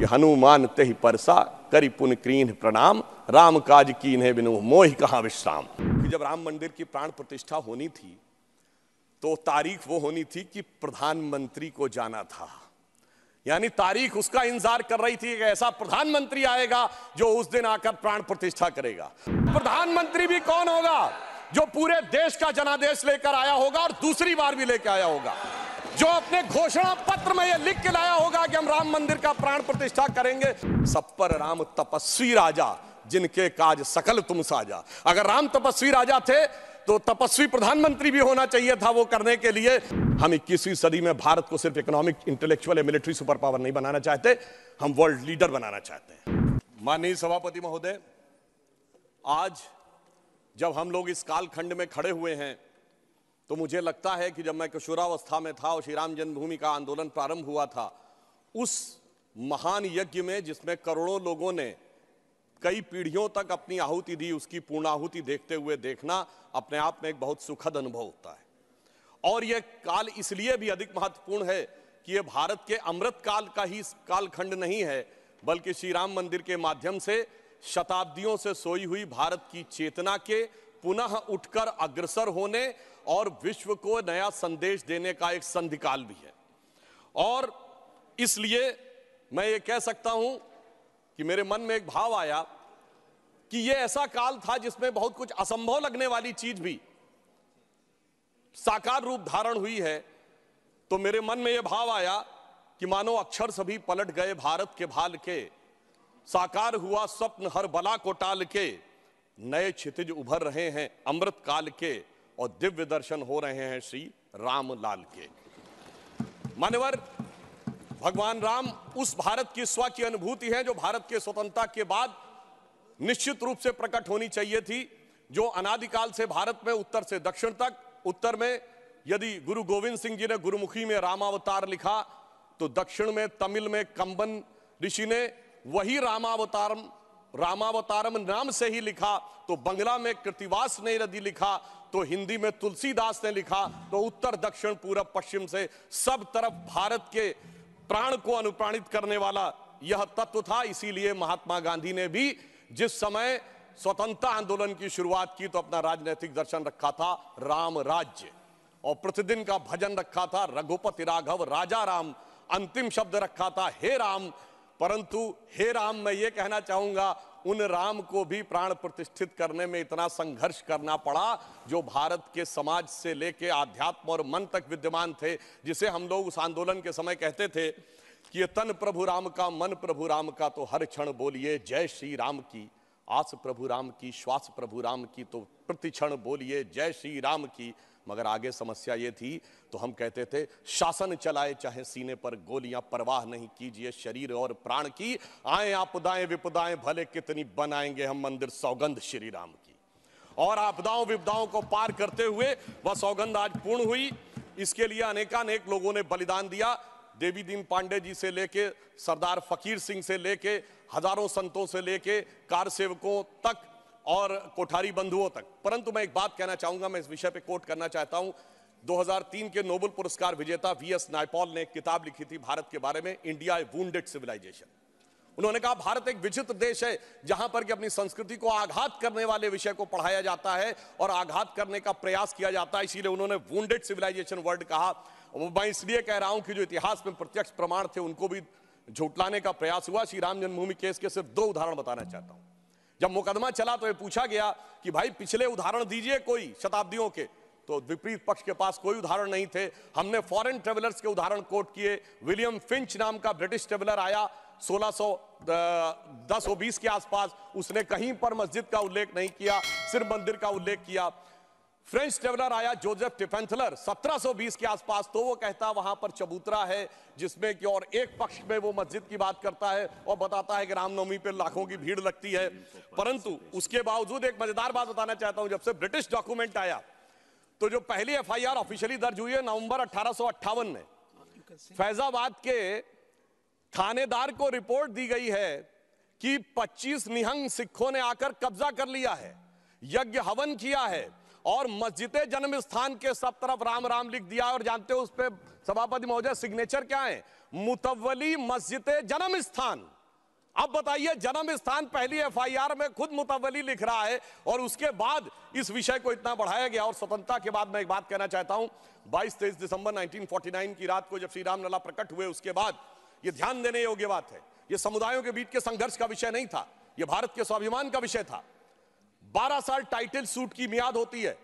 कि हनुमान तहि परसा करी पुन क्रीन प्रणाम राम काज की इन्हें बिनु मोहि कहाँ विश्राम कि जब राम मंदिर की प्राण प्रतिष्ठा होनी थी तो तारीख वो होनी थी कि प्रधानमंत्री को जाना था यानी तारीख उसका इंतजार कर रही थी कि ऐसा प्रधानमंत्री आएगा जो उस दिन आकर प्राण प्रतिष्ठा करेगा प्रधानमंत्री भी कौन होगा जो पूरे देश का जनादेश लेकर आया होगा और दूसरी बार भी लेकर आया होगा जो अपने घोषणा पत्र में ये लिख के लाया होगा कि हम राम मंदिर का प्राण प्रतिष्ठा करेंगे सब पर राम तपस्वी राजा जिनके काज सकल तुम साजा अगर राम तपस्वी राजा थे तो तपस्वी प्रधानमंत्री भी होना चाहिए था वो करने के लिए हम इक्कीसवीं सदी में भारत को सिर्फ इकोनॉमिक इंटेलेक्चुअल या मिलिट्री सुपर पावर नहीं बनाना चाहते हम वर्ल्ड लीडर बनाना चाहते हैं माननीय सभापति महोदय आज जब हम लोग इस कालखंड में खड़े हुए हैं तो मुझे लगता है कि जब मैं किशोरावस्था में था और श्री राम जन्मभूमि का आंदोलन प्रारंभ हुआ था उस महान यज्ञ में जिसमें करोड़ों लोगों ने कई पीढ़ियों तक अपनी आहुति दी उसकी पूर्णाहुति देखते हुए देखना अपने आप में एक बहुत सुखद अनुभव होता है और यह काल इसलिए भी अधिक महत्वपूर्ण है कि यह भारत के अमृत काल का ही कालखंड नहीं है बल्कि श्री राम मंदिर के माध्यम से शताब्दियों से सोई हुई भारत की चेतना के पुनः उठकर अग्रसर होने और विश्व को नया संदेश देने का एक संधिकाल भी है और इसलिए मैं ये कह सकता हूं कि मेरे मन में एक भाव आया कि यह ऐसा काल था जिसमें बहुत कुछ असंभव लगने वाली चीज भी साकार रूप धारण हुई है तो मेरे मन में यह भाव आया कि मानो अक्षर सभी पलट गए भारत के भाल के साकार हुआ स्वप्न हर बला को टाल के नए क्षितिज उभर रहे हैं अमृत काल के और दिव्य दर्शन हो रहे हैं श्री रामलाल के मानवर भगवान राम उस भारत की स्व की अनुभूति है जो भारत के स्वतंत्रता के बाद निश्चित रूप से प्रकट होनी चाहिए थी जो अनादिकाल से भारत में उत्तर से दक्षिण तक उत्तर में यदि गुरु गोविंद सिंह जी ने गुरुमुखी में रामावतार लिखा तो दक्षिण में तमिल में कंबन ऋषि ने वही रामावतार रामावतारम नाम से ही लिखा तो बंगला में कृतिवास ने यदि लिखा तो हिंदी में तुलसीदास ने लिखा तो उत्तर दक्षिण पूर्व पश्चिम से सब तरफ भारत के प्राण को अनुप्राणित करने वाला यह तत्व था इसीलिए महात्मा गांधी ने भी जिस समय स्वतंत्रता आंदोलन की शुरुआत की तो अपना राजनैतिक दर्शन रखा था राम राज्य और प्रतिदिन का भजन रखा था रघुपति राघव राजा राम अंतिम शब्द रखा था हे राम परंतु हे राम मैं ये कहना चाहूंगा उन राम को भी प्राण प्रतिष्ठित करने में इतना संघर्ष करना पड़ा जो भारत के समाज से लेके आध्यात्म और मन तक विद्यमान थे जिसे हम लोग उस आंदोलन के समय कहते थे कि ये तन प्रभु राम का मन प्रभु राम का तो हर क्षण बोलिए जय श्री राम की आस प्रभु राम की श्वास प्रभु राम की तो प्रति क्षण बोलिए जय श्री राम की मगर आगे समस्या ये थी तो हम कहते थे शासन चलाए चाहे सीने पर गोलियां परवाह नहीं कीजिए शरीर और प्राण की आए आपदाएं विपदाएं भले कितनी बनाएंगे हम मंदिर सौगंध श्री राम की और आपदाओं विपदाओं को पार करते हुए वह सौगंध आज पूर्ण हुई इसके लिए अनेकानेक लोगों ने बलिदान दिया देवी दीन पांडे जी से लेके सरदार फकीर सिंह से लेके हजारों संतों से लेके कार सेवकों तक और कोठारी बंधुओं तक परंतु मैं एक बात कहना चाहूंगा मैं इस विषय पर कोट करना चाहता हूं 2003 के नोबल पुरस्कार विजेता वी एस नायपॉल ने एक किताब लिखी थी भारत के बारे में इंडिया वूंडेड सिविलाइजेशन उन्होंने कहा भारत एक विचित्र देश है जहां पर कि अपनी संस्कृति को आघात करने वाले विषय को पढ़ाया जाता है और आघात करने का प्रयास किया जाता है इसीलिए उन्होंने वूंडेड सिविलाइजेशन वर्ड कहा मैं इसलिए कह रहा हूं कि जो इतिहास में प्रत्यक्ष प्रमाण थे उनको भी झुटलाने का प्रयास हुआ श्री राम जन्मभूमि केस के सिर्फ दो उदाहरण बताना चाहता हूं जब मुकदमा चला तो ये पूछा गया कि भाई पिछले उदाहरण दीजिए कोई शताब्दियों के तो विपरीत पक्ष के पास कोई उदाहरण नहीं थे हमने फॉरेन ट्रेवलर्स के उदाहरण कोट किए विलियम फिंच नाम का ब्रिटिश ट्रेवलर आया 1610 और बीस के आसपास उसने कहीं पर मस्जिद का उल्लेख नहीं किया सिर्फ मंदिर का उल्लेख किया फ्रेंच ट्रेवलर आया जोजेफ टिफेंथलर 1720 के आसपास तो वो कहता वहां पर चबूतरा है जिसमें कि और एक पक्ष में वो मस्जिद की बात करता है और बताता है कि रामनवमी पर लाखों की भीड़ लगती है परंतु उसके बावजूद एक मजेदार बात बताना चाहता हूं जब से ब्रिटिश डॉक्यूमेंट आया तो जो पहली एफ ऑफिशियली दर्ज हुई है नवंबर अठारह में फैजाबाद के थानेदार को रिपोर्ट दी गई है कि पच्चीस निहंग सिखों ने आकर कब्जा कर लिया है यज्ञ हवन किया है और मस्जिद जन्म स्थान के सब तरफ राम राम लिख दिया और जानते हो उस पर सभापति महोदय सिग्नेचर क्या है मुतवली मस्जिद जन्म स्थान अब बताइए जन्म स्थान पहली एफआईआर में खुद मुतवली लिख रहा है और उसके बाद इस विषय को इतना बढ़ाया गया और स्वतंत्रता के बाद मैं एक बात कहना चाहता हूं 22 तेईस दिसंबर 1949 की रात को जब श्री राम लला प्रकट हुए उसके बाद यह ध्यान देने योग्य बात है यह समुदायों के बीच के संघर्ष का विषय नहीं था यह भारत के स्वाभिमान का विषय था 12 साल टाइटल सूट की मियाद होती है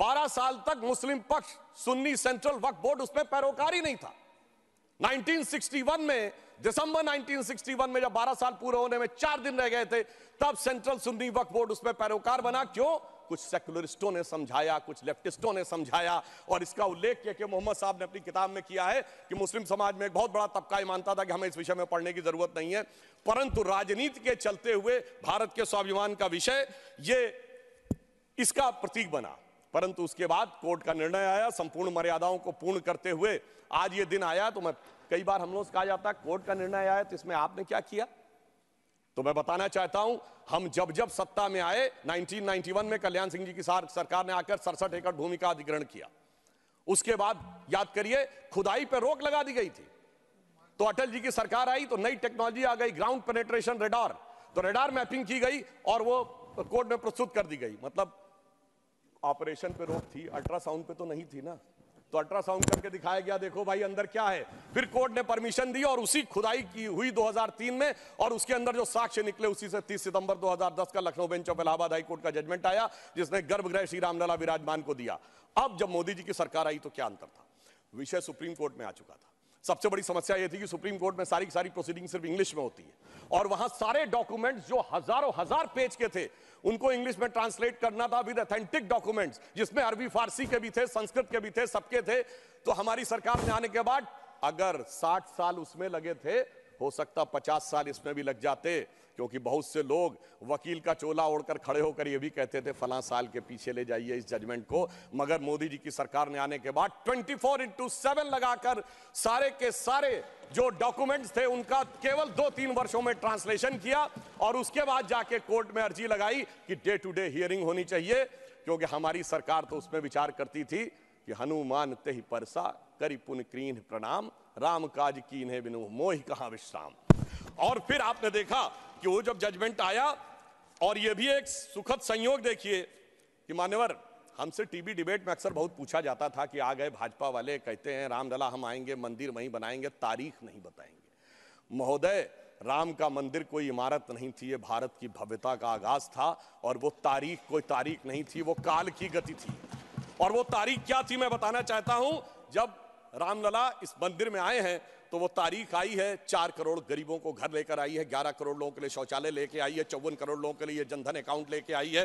12 साल तक मुस्लिम पक्ष सुन्नी सेंट्रल वक्फ बोर्ड उसमें पैरोकार ही नहीं था 1961 में दिसंबर 1961 में जब 12 साल पूरे होने में चार दिन रह गए थे तब सेंट्रल सुन्नी वक्फ बोर्ड उसमें पैरोकार बना क्यों कुछ सेकुलरिस्टों ने समझाया कुछ लेफ्टिस्टों ने समझाया और इसका उल्लेख किया कि मोहम्मद साहब ने अपनी किताब में किया है कि मुस्लिम समाज में एक बहुत बड़ा तबका ही मानता था कि हमें इस विषय में पढ़ने की जरूरत नहीं है परंतु राजनीति के चलते हुए भारत के स्वाभिमान का विषय ये इसका प्रतीक बना परंतु उसके बाद कोर्ट का निर्णय आया संपूर्ण मर्यादाओं को पूर्ण करते हुए आज ये दिन आया तो मैं कई बार हम लोग कहा जाता है कोर्ट का निर्णय आया तो इसमें आपने क्या किया तो मैं बताना चाहता हूं हम जब जब सत्ता में आए 1991 में कल्याण सिंह जी की सरकार ने आकर सड़सठ एकड़ भूमि का अधिग्रहण किया उसके बाद याद करिए खुदाई पर रोक लगा दी गई थी तो अटल जी की सरकार आई तो नई टेक्नोलॉजी आ गई ग्राउंड पेनेट्रेशन रेडार तो रेडार मैपिंग की गई और वो कोर्ट में प्रस्तुत कर दी गई मतलब ऑपरेशन पे रोक थी अल्ट्रासाउंड पे तो नहीं थी ना तो अल्ट्रासाउंड करके दिखाया गया देखो भाई अंदर क्या है फिर कोर्ट ने परमिशन दी और उसी खुदाई की हुई 2003 में और उसके अंदर जो साक्ष्य निकले उसी से 30 सितंबर 2010 का Lucknow bench of Allahabad high court का जजमेंट आया जिसने गर्भगृह श्री रामलला विराजमान को दिया अब जब मोदी जी की सरकार आई तो क्या अंतर था विषय सुप्रीम कोर्ट में आ चुका था सबसे बड़ी समस्या ये थी कि सुप्रीम कोर्ट में सारी सारी प्रोसीडिंग सिर्फ इंग्लिश में होती है और वहां सारे डॉक्यूमेंट्स जो हजारों हजार पेज के थे उनको इंग्लिश में ट्रांसलेट करना था विद अथेंटिक डॉक्यूमेंट्स जिसमें अरबी फारसी के भी थे संस्कृत के भी थे सबके थे तो हमारी सरकार में आने के बाद अगर साठ साल उसमें लगे थे हो सकता पचास साल इसमें भी लग जाते क्योंकि बहुत से लोग वकील का चोला ओढ़कर खड़े होकर ये भी कहते थे फला साल के पीछे ले जाइए इस जजमेंट को मगर मोदी जी की सरकार ने आने के बाद 24 फोर इंटू सेवन लगाकर सारे के सारे जो डॉक्यूमेंट्स थे उनका केवल दो तीन वर्षों में ट्रांसलेशन किया और उसके बाद जाके कोर्ट में अर्जी लगाई कि डे टू डे हियरिंग होनी चाहिए क्योंकि हमारी सरकार तो उसमें विचार करती थी कि हनुमान ते परसा करी पुन क्रीन प्रणाम राम काज इन्हें बिनु मोह कहा विश्राम और फिर आपने देखा कि वो जब जजमेंट आया और ये भी एक सुखद संयोग देखिए कि मान्यवर हमसे टीवी डिबेट में अक्सर बहुत पूछा जाता था कि आ गए भाजपा वाले कहते हैं रामलला हम आएंगे मंदिर वहीं बनाएंगे तारीख नहीं बताएंगे महोदय राम का मंदिर कोई इमारत नहीं थी ये भारत की भव्यता का आगाज था और वो तारीख कोई तारीख नहीं थी वो काल की गति थी और वो तारीख क्या थी मैं बताना चाहता हूं जब रामलला इस मंदिर में आए हैं तो वो तारीख आई है चार करोड़ गरीबों को घर लेकर आई है ग्यारह करोड़ लोगों के लिए शौचालय लेके आई है चौवन करोड़ लोगों के लिए जनधन अकाउंट लेके आई है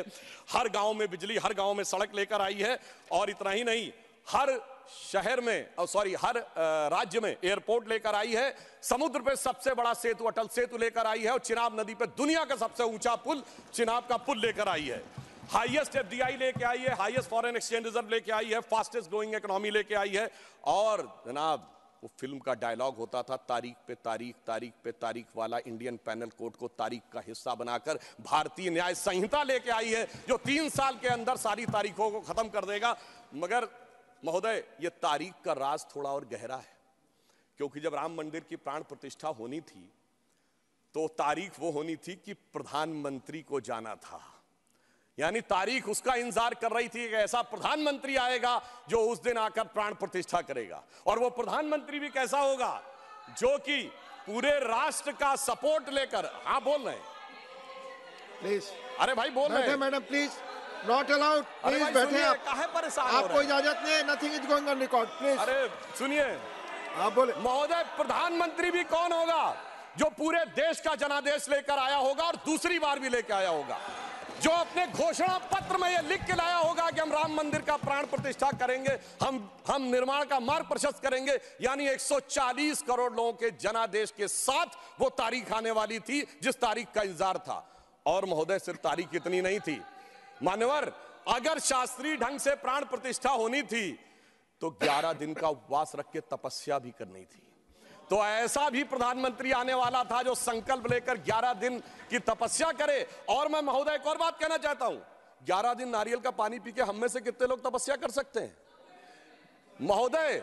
हर गांव में बिजली हर गांव में सड़क लेकर आई है और इतना ही नहीं हर शहर में सॉरी हर राज्य में एयरपोर्ट लेकर आई है समुद्र पे सबसे बड़ा सेतु अटल सेतु लेकर आई है और चिनाब नदी पे दुनिया का सबसे ऊंचा पुल चिनाब का पुल लेकर आई है हाईएस्ट एफडीआई लेके आई है हाईएस्ट फॉरेन एक्सचेंज रिजर्व लेके आई है फास्टेस्ट ग्रोइंग इकोनॉमी लेके आई है और जनाब वो फिल्म का डायलॉग होता था तारीख पे तारीख तारीख पे तारीख वाला इंडियन पैनल कोर्ट को तारीख का हिस्सा बनाकर भारतीय न्याय संहिता लेके आई है जो तीन साल के अंदर सारी तारीखों को खत्म कर देगा मगर महोदय ये तारीख का राज थोड़ा और गहरा है क्योंकि जब राम मंदिर की प्राण प्रतिष्ठा होनी थी तो तारीख वो होनी थी कि प्रधानमंत्री को जाना था यानी तारीख उसका इंतजार कर रही थी कि ऐसा प्रधानमंत्री आएगा जो उस दिन आकर प्राण प्रतिष्ठा करेगा और वो प्रधानमंत्री भी कैसा होगा जो कि पूरे राष्ट्र का सपोर्ट लेकर हाँ बोल रहे प्लीज अरे भाई बोल रहे madam please not allowed please बैठे आप परेशान आपको इजाजत नहीं nothing is going on record please अरे सुनिए आप बोले महोदय प्रधानमंत्री भी कौन होगा जो पूरे देश का जनादेश लेकर आया होगा और दूसरी बार भी लेकर आया होगा जो अपने घोषणा पत्र में यह लिख के लाया होगा कि हम राम मंदिर का प्राण प्रतिष्ठा करेंगे हम हम निर्माण का मार्ग प्रशस्त करेंगे यानी 140 करोड़ लोगों के जनादेश के साथ वो तारीख आने वाली थी जिस तारीख का इंतजार था और महोदय सिर्फ तारीख इतनी नहीं थी मान्यवर अगर शास्त्रीय ढंग से प्राण प्रतिष्ठा होनी थी तो ग्यारह दिन का उपवास रख के तपस्या भी करनी थी तो ऐसा भी प्रधानमंत्री आने वाला था जो संकल्प लेकर 11 दिन की तपस्या करे और मैं महोदय एक और बात कहना चाहता हूं 11 दिन नारियल का पानी पी के हम में से कितने लोग तपस्या कर सकते हैं महोदय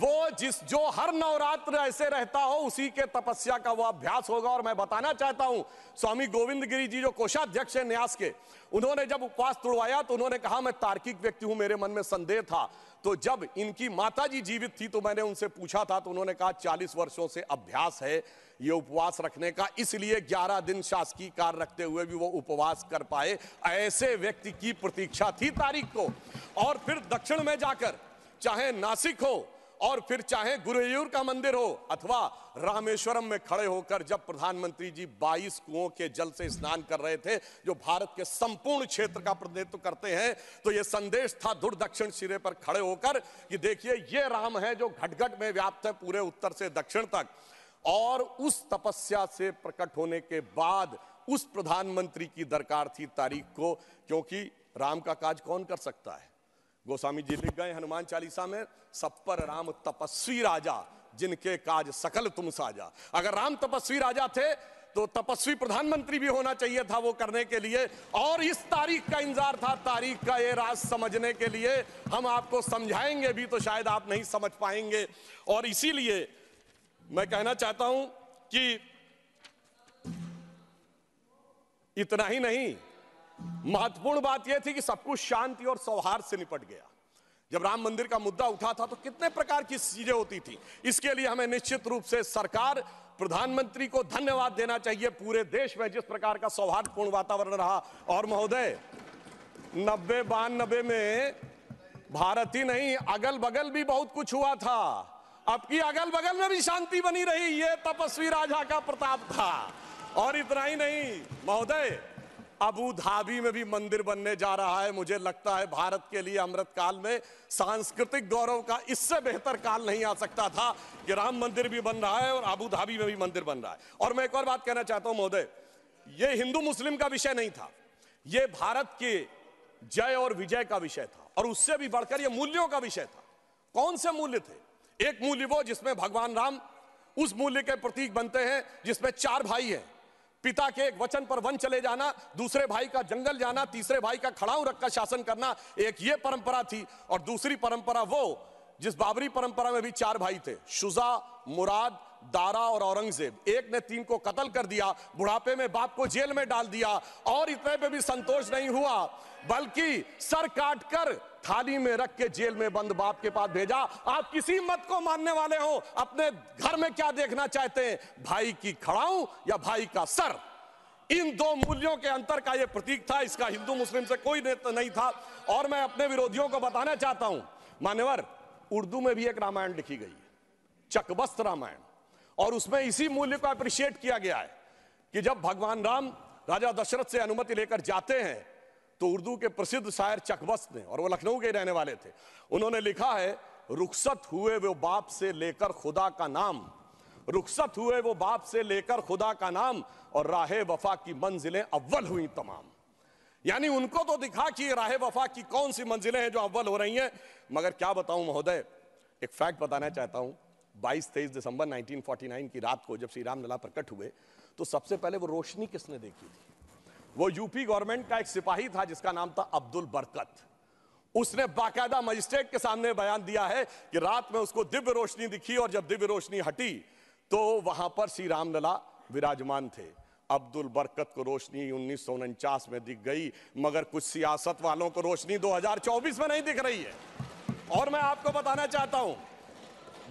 वो जिस जो हर नवरात्र ऐसे रहता हो उसी के तपस्या का वो अभ्यास होगा और मैं बताना चाहता हूं स्वामी गोविंद गिरी जी जो कोषाध्यक्ष है न्यास के उन्होंने जब उपवास तोड़वाया तो उन्होंने कहा मैं तार्किक व्यक्ति हूं मेरे मन में संदेह था तो जब इनकी माता जी जीवित थी तो मैंने उनसे पूछा था तो उन्होंने कहा चालीस वर्षों से अभ्यास है ये उपवास रखने का इसलिए ग्यारह दिन शासकीय कार्य रखते हुए भी वो उपवास कर पाए ऐसे व्यक्ति की प्रतीक्षा थी तारीख को और फिर दक्षिण में जाकर चाहे नासिक हो और फिर चाहे गुरुयूर का मंदिर हो अथवा रामेश्वरम में खड़े होकर जब प्रधानमंत्री जी 22 कुओं के जल से स्नान कर रहे थे जो भारत के संपूर्ण क्षेत्र का प्रतिनिधित्व करते हैं तो यह संदेश था दूर दक्षिण सिरे पर खड़े होकर कि देखिए ये राम है जो घटघट में व्याप्त है पूरे उत्तर से दक्षिण तक और उस तपस्या से प्रकट होने के बाद उस प्रधानमंत्री की दरकार थी तारीख को क्योंकि राम का काज कौन कर सकता है गोस्वामी जी लिख गए हनुमान चालीसा में सप्पर राम तपस्वी राजा जिनके काज सकल तुम साजा अगर राम तपस्वी राजा थे तो तपस्वी प्रधानमंत्री भी होना चाहिए था वो करने के लिए और इस तारीख का इंतजार था तारीख का ये राज समझने के लिए हम आपको समझाएंगे भी तो शायद आप नहीं समझ पाएंगे और इसीलिए मैं कहना चाहता हूं कि इतना ही नहीं महत्वपूर्ण बात यह थी कि सब कुछ शांति और सौहार्द से निपट गया जब राम मंदिर का मुद्दा उठा था तो कितने प्रकार की चीजें होती थी इसके लिए हमें निश्चित रूप से सरकार प्रधानमंत्री को धन्यवाद देना चाहिए पूरे देश में जिस प्रकार का सौहार्दपूर्ण वातावरण रहा और महोदय नब्बे बानबे में भारत ही नहीं अगल बगल भी बहुत कुछ हुआ था अब की अगल बगल में भी शांति बनी रही ये तपस्वी राजा का प्रताप था और इतना ही नहीं महोदय अबू धाबी में भी मंदिर बनने जा रहा है मुझे लगता है भारत के लिए अमृत काल में सांस्कृतिक गौरव का इससे बेहतर काल नहीं आ सकता था कि राम मंदिर भी बन रहा है और अबू धाबी में भी मंदिर बन रहा है और मैं एक और बात कहना चाहता हूं महोदय ये हिंदू मुस्लिम का विषय नहीं था यह भारत के जय और विजय का विषय था और उससे भी बढ़कर यह मूल्यों का विषय था कौन से मूल्य थे एक मूल्य वो जिसमें भगवान राम उस मूल्य के प्रतीक बनते हैं जिसमें चार भाई हैं पिता के एक वचन पर वन चले जाना दूसरे भाई का जंगल जाना तीसरे भाई का खड़ाऊ रखकर शासन करना एक ये परंपरा थी और दूसरी परंपरा वो जिस बाबरी परंपरा में भी चार भाई थे शुजा मुराद दारा और औरंगजेब एक ने तीन को कत्ल कर दिया बुढ़ापे में बाप को जेल में डाल दिया और इतने पे भी संतोष नहीं हुआ बल्कि सर काट कर थाली में रख के जेल में बंद बाप के पास भेजा आप किसी मत को मानने वाले हो अपने घर में क्या देखना चाहते हैं भाई की खड़ाऊ या भाई का सर इन दो मूल्यों के अंतर का यह प्रतीक था इसका हिंदू मुस्लिम से कोई नहीं था और मैं अपने विरोधियों को बताना चाहता हूं मान्यवर उर्दू में भी एक रामायण लिखी गई चकबस्त रामायण और उसमें इसी मूल्य को अप्रिशिएट किया गया है कि जब भगवान राम राजा दशरथ से अनुमति लेकर जाते हैं तो उर्दू के प्रसिद्ध शायर चकबस ने और वो लखनऊ के रहने वाले थे उन्होंने लिखा है रुखसत हुए वो बाप से लेकर खुदा का नाम रुखसत हुए वो बाप से लेकर खुदा का नाम और राह वफा की मंजिलें अव्वल हुई तमाम यानी उनको तो दिखा कि राह वफा की कौन सी मंजिलें हैं जो अव्वल हो रही हैं मगर क्या बताऊं महोदय एक फैक्ट बताना चाहता हूं 22 तेईस दिसंबर 1949 की रात को जब श्री राम लला प्रकट हुए तो सबसे पहले वो रोशनी किसने देखी थी वो यूपी गवर्नमेंट का एक सिपाही था जिसका नाम था अब्दुल बरकत उसने बाकायदा मजिस्ट्रेट के सामने बयान दिया है कि रात में उसको दिव्य रोशनी दिखी और जब दिव्य रोशनी हटी तो वहां पर श्री रामलला विराजमान थे अब्दुल बरकत को रोशनी उन्नीस में दिख गई मगर कुछ सियासत वालों को रोशनी 2024 में नहीं दिख रही है और मैं आपको बताना चाहता हूं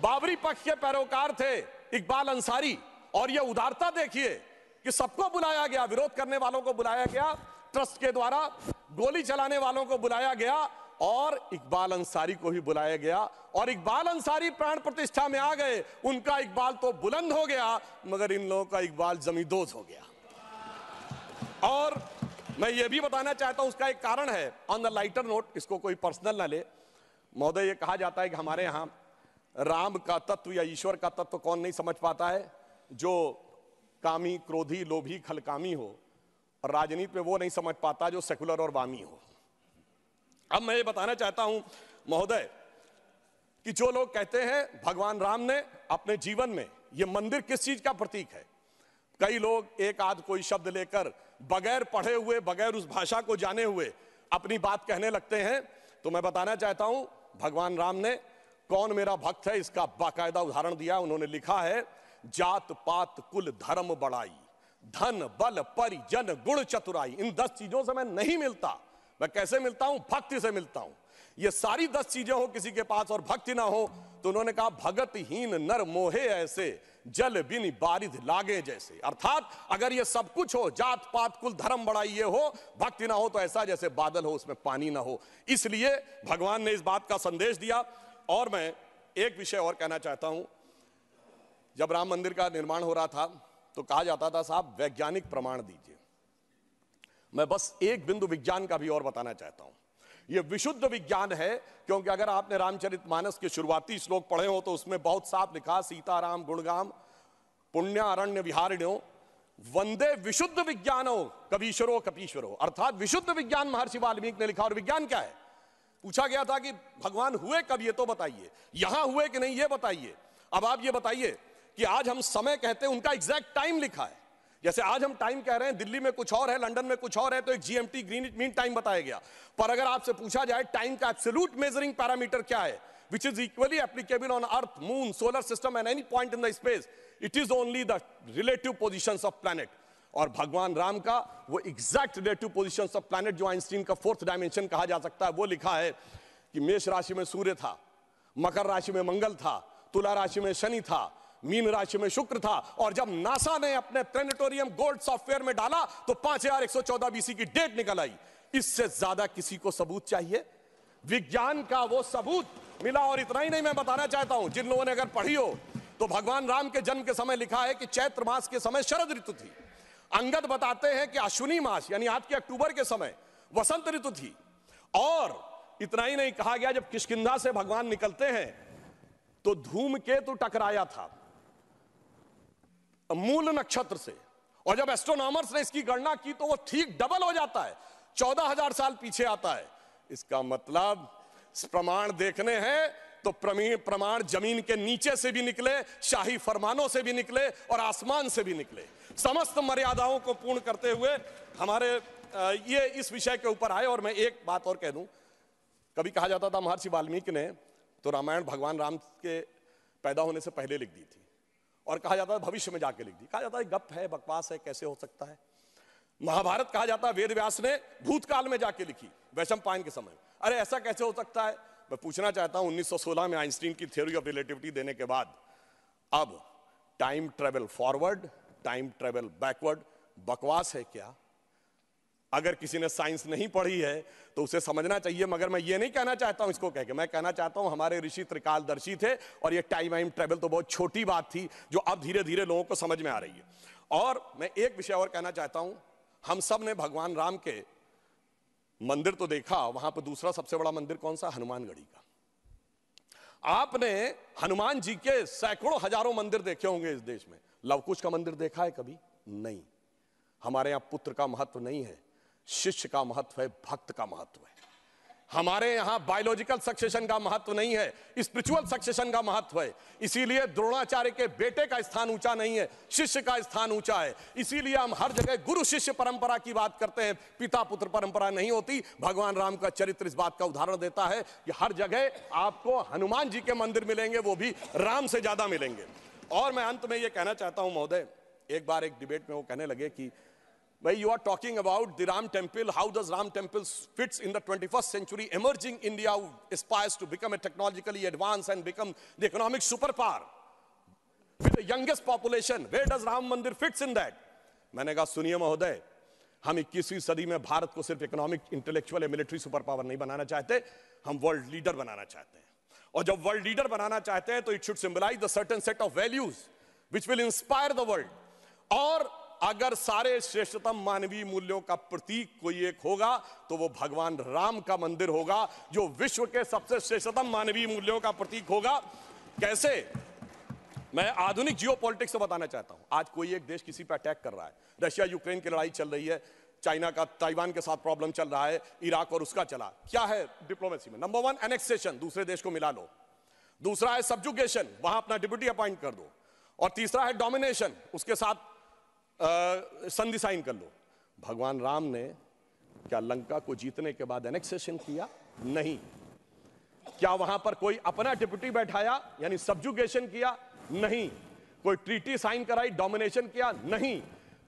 बाबरी पक्ष के पैरोकार थे इकबाल अंसारी और यह उदारता देखिए कि सबको बुलाया गया विरोध करने वालों को बुलाया गया ट्रस्ट के द्वारा गोली चलाने वालों को बुलाया गया और इकबाल अंसारी को भी बुलाया गया और इकबाल अंसारी प्राण प्रतिष्ठा में आ गए उनका इकबाल तो बुलंद हो गया मगर इन लोगों का इकबाल जमीदोज हो गया और मैं ये भी बताना चाहता हूं उसका एक कारण है ऑन द लाइटर नोट इसको कोई पर्सनल ना ले महोदय ये कहा जाता है कि हमारे यहां राम का तत्व या ईश्वर का तत्व कौन नहीं समझ पाता है जो कामी क्रोधी लोभी खलकामी हो और राजनीति में वो नहीं समझ पाता जो सेकुलर और वामी हो अब मैं ये बताना चाहता हूं महोदय कि जो लोग कहते हैं भगवान राम ने अपने जीवन में ये मंदिर किस चीज का प्रतीक है कई लोग एक आध कोई शब्द लेकर बगैर पढ़े हुए बगैर उस भाषा को जाने हुए अपनी बात कहने लगते हैं तो मैं बताना चाहता हूं भगवान राम ने कौन मेरा भक्त है इसका बाकायदा उदाहरण दिया उन्होंने लिखा है जात पात कुल धर्म बड़ाई धन बल परिजन गुण चतुराई इन दस चीजों से मैं नहीं मिलता मैं कैसे मिलता हूं भक्ति से मिलता हूं ये सारी दस चीजें हो किसी के पास और भक्ति ना हो तो उन्होंने कहा हीन नर मोहे ऐसे जल बिन बारिद लागे जैसे अर्थात अगर ये सब कुछ हो जात पात कुल धर्म बड़ा ये हो भक्ति ना हो तो ऐसा जैसे बादल हो उसमें पानी ना हो इसलिए भगवान ने इस बात का संदेश दिया और मैं एक विषय और कहना चाहता हूं जब राम मंदिर का निर्माण हो रहा था तो कहा जाता था साहब वैज्ञानिक प्रमाण दीजिए मैं बस एक बिंदु विज्ञान का भी और बताना चाहता हूं यह विशुद्ध विज्ञान है क्योंकि अगर आपने रामचरित मानस के शुरुआती श्लोक पढ़े हो तो उसमें बहुत साफ लिखा सीताराम गुणगाम पुण्य अरण्य विहारिण्यो वंदे विशुद्ध विज्ञानो कवीश्वरो कपीश्वरो अर्थात विशुद्ध विज्ञान महर्षि वाल्मीकि ने लिखा और विज्ञान क्या है पूछा गया था कि भगवान हुए कब ये तो बताइए यहां हुए कि नहीं ये बताइए अब आप ये बताइए कि आज हम समय कहते हैं उनका एग्जैक्ट टाइम लिखा है जैसे आज हम टाइम कह रहे हैं दिल्ली में कुछ और है लंदन में कुछ और है तो एक जीएमटी ग्रीन मीन टाइम बताया गया पर अगर आपसे पूछा जाए टाइम का एब्सोल्यूट मेजरिंग पैरामीटर क्या है which is equally applicable on earth moon solar system and any point in the space it is only the relative position of planet और भगवान राम का वो exact relative position of planet जो Einstein का fourth dimension कहा जा सकता है वो लिखा है कि मेष राशि में सूर्य था मकर राशि में मंगल था तुला राशि में शनि था मीन राशि में शुक्र था और जब नासा ने अपने प्लेनेटोरियम गोल्ड सॉफ्टवेयर में डाला तो पांच हजार एक सौ चौदह बीसी की डेट निकल आई इससे ज्यादा किसी को सबूत चाहिए विज्ञान का वो सबूत मिला और इतना ही नहीं मैं बताना चाहता हूं जिन लोगों ने अगर पढ़ी हो तो भगवान राम के जन्म के समय लिखा है कि चैत्र मास के समय शरद ऋतु थी अंगद बताते हैं कि अश्विनी मास यानी आज के अक्टूबर के समय वसंत ऋतु थी और इतना ही नहीं कहा गया जब किशकिंधा से भगवान निकलते हैं तो धूम धूमकेतु टकराया था मूल नक्षत्र से और जब एस्ट्रोनॉमर्स ने इसकी गणना की तो वो ठीक डबल हो जाता है चौदह हजार साल पीछे आता है इसका मतलब प्रमाण देखने हैं तो प्रमाण जमीन के नीचे से भी निकले शाही फरमानों से भी निकले और आसमान से भी निकले समस्त मर्यादाओं को पूर्ण करते हुए हमारे ये इस विषय के ऊपर आए और मैं एक बात और कह दूं कभी कहा जाता था महर्षि वाल्मीकि ने तो रामायण भगवान राम के पैदा होने से पहले लिख दी थी और कहा जाता है भविष्य में जाके लिख दी कहा जाता है गप है बकवास है कैसे हो सकता है महाभारत कहा जाता है वेद व्यास ने भूतकाल में जाके लिखी वैशम पायन के समय अरे ऐसा कैसे हो सकता है मैं पूछना चाहता हूं 1916 में आइंस्टीन की थ्योरी ऑफ रिलेटिविटी देने के बाद अब time travel forward time travel backward बकवास है क्या अगर किसी ने साइंस नहीं पढ़ी है तो उसे समझना चाहिए मगर मैं ये नहीं कहना चाहता हूँ इसको कह के मैं कहना चाहता हूँ हमारे ऋषि त्रिकालदर्शी थे और ये टाइम आइम ट्रेवल तो बहुत छोटी बात थी जो अब धीरे धीरे लोगों को समझ में आ रही है और मैं एक विषय और कहना चाहता हूँ हम सब ने भगवान राम के मंदिर तो देखा वहां पर दूसरा सबसे बड़ा मंदिर कौन सा हनुमानगढ़ी का आपने हनुमान जी के सैकड़ों हजारों मंदिर देखे होंगे इस देश में लवकुश का मंदिर देखा है कभी नहीं हमारे यहां पुत्र का महत्व नहीं है शिष्य का महत्व है भक्त का महत्व है हमारे यहां बायोलॉजिकल सक्सेशन का महत्व नहीं है स्पिरिचुअल सक्सेशन का महत्व है इसीलिए द्रोणाचार्य के बेटे का स्थान ऊंचा नहीं है शिष्य का स्थान ऊंचा है इसीलिए हम हर जगह गुरु शिष्य परंपरा की बात करते हैं पिता पुत्र परंपरा नहीं होती भगवान राम का चरित्र इस बात का उदाहरण देता है कि हर जगह आपको हनुमान जी के मंदिर मिलेंगे वो भी राम से ज्यादा मिलेंगे और मैं अंत में ये कहना चाहता हूं महोदय एक बार एक डिबेट में वो कहने लगे कि where you are talking about the Ram Temple, how does Ram Temple fits in the 21st century? Emerging India aspires to become a technologically advanced and become the economic superpower. With the youngest population, where does Ram Mandir fits in that? मैंने कहा सुनिए महोदय हम 21वीं सदी में भारत को सिर्फ इकोनॉमिक इंटेलेक्चुअल या मिलिट्री सुपर पावर नहीं बनाना चाहते हम वर्ल्ड लीडर बनाना चाहते हैं और जब वर्ल्ड लीडर बनाना चाहते हैं तो it should symbolise the certain set of values which will inspire the world और अगर सारे श्रेष्ठतम मानवीय मूल्यों का प्रतीक कोई एक होगा तो वो भगवान राम का मंदिर होगा जो विश्व के सबसे श्रेष्ठतम मानवीय मूल्यों का प्रतीक होगा कैसे मैं आधुनिक जियो पॉलिटिक्स से बताना चाहता हूं आज कोई एक देश किसी पर अटैक कर रहा है रशिया यूक्रेन की लड़ाई चल रही है चाइना का ताइवान के साथ प्रॉब्लम चल रहा है इराक और उसका चला क्या है डिप्लोमेसी में नंबर वन एनेक्सेशन दूसरे देश को मिला लो दूसरा है सब्जुकेशन वहां अपना डिप्यूटी अपॉइंट कर दो और तीसरा है डोमिनेशन उसके साथ संधि साइन कर लो भगवान राम ने क्या लंका को जीतने के बाद एनेक्सेशन किया नहीं क्या वहां पर कोई अपना डिप्यूटी बैठाया यानी सब्जुगेशन किया नहीं कोई ट्रीटी साइन कराई डोमिनेशन किया नहीं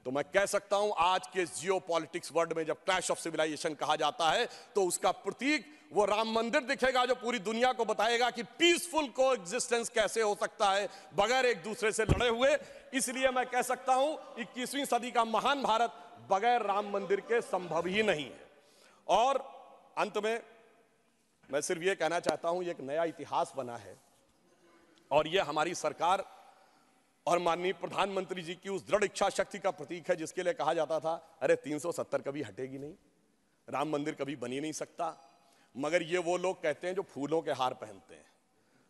तो मैं कह सकता हूं आज के जियो वर्ल्ड में जब क्लैश ऑफ सिविलाइजेशन कहा जाता है तो उसका प्रतीक वो राम मंदिर दिखेगा जो पूरी दुनिया को बताएगा कि पीसफुल को एग्जिस्टेंस कैसे हो सकता है बगैर एक दूसरे से लड़े हुए इसलिए मैं कह सकता हूं इक्कीसवीं सदी का महान भारत बगैर राम मंदिर के संभव ही नहीं है और अंत में मैं सिर्फ ये कहना चाहता हूं एक नया इतिहास बना है और यह हमारी सरकार और माननीय प्रधानमंत्री जी की उस दृढ़ इच्छा शक्ति का प्रतीक है जिसके लिए कहा जाता था अरे 370 कभी हटेगी नहीं राम मंदिर कभी बनी नहीं सकता मगर ये वो लोग कहते हैं जो फूलों के हार पहनते हैं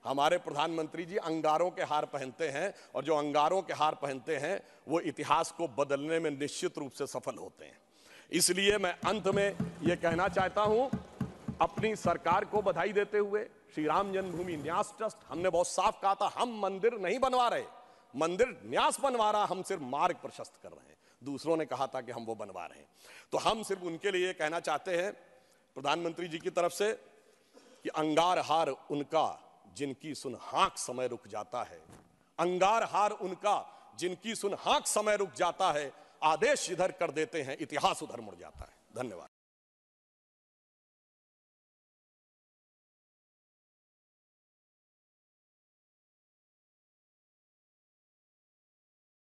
हमारे प्रधानमंत्री जी अंगारों के हार पहनते हैं और जो अंगारों के हार पहनते हैं वो इतिहास को बदलने में निश्चित रूप से सफल होते हैं इसलिए मैं अंत में ये कहना चाहता हूं अपनी सरकार को बधाई देते हुए श्री राम जन्मभूमि न्यास ट्रस्ट हमने बहुत साफ कहा था हम मंदिर नहीं बनवा रहे मंदिर न्यास बनवा रहा हम सिर्फ मार्ग प्रशस्त कर रहे हैं दूसरों ने कहा था कि हम वो बनवा रहे हैं तो हम सिर्फ उनके लिए कहना चाहते हैं प्रधानमंत्री जी की तरफ से कि अंगार हार उनका जिनकी सुन हाक समय रुक जाता है अंगार हार उनका जिनकी सुन हाक समय रुक जाता है आदेश इधर कर देते हैं इतिहास उधर मुड़ जाता है धन्यवाद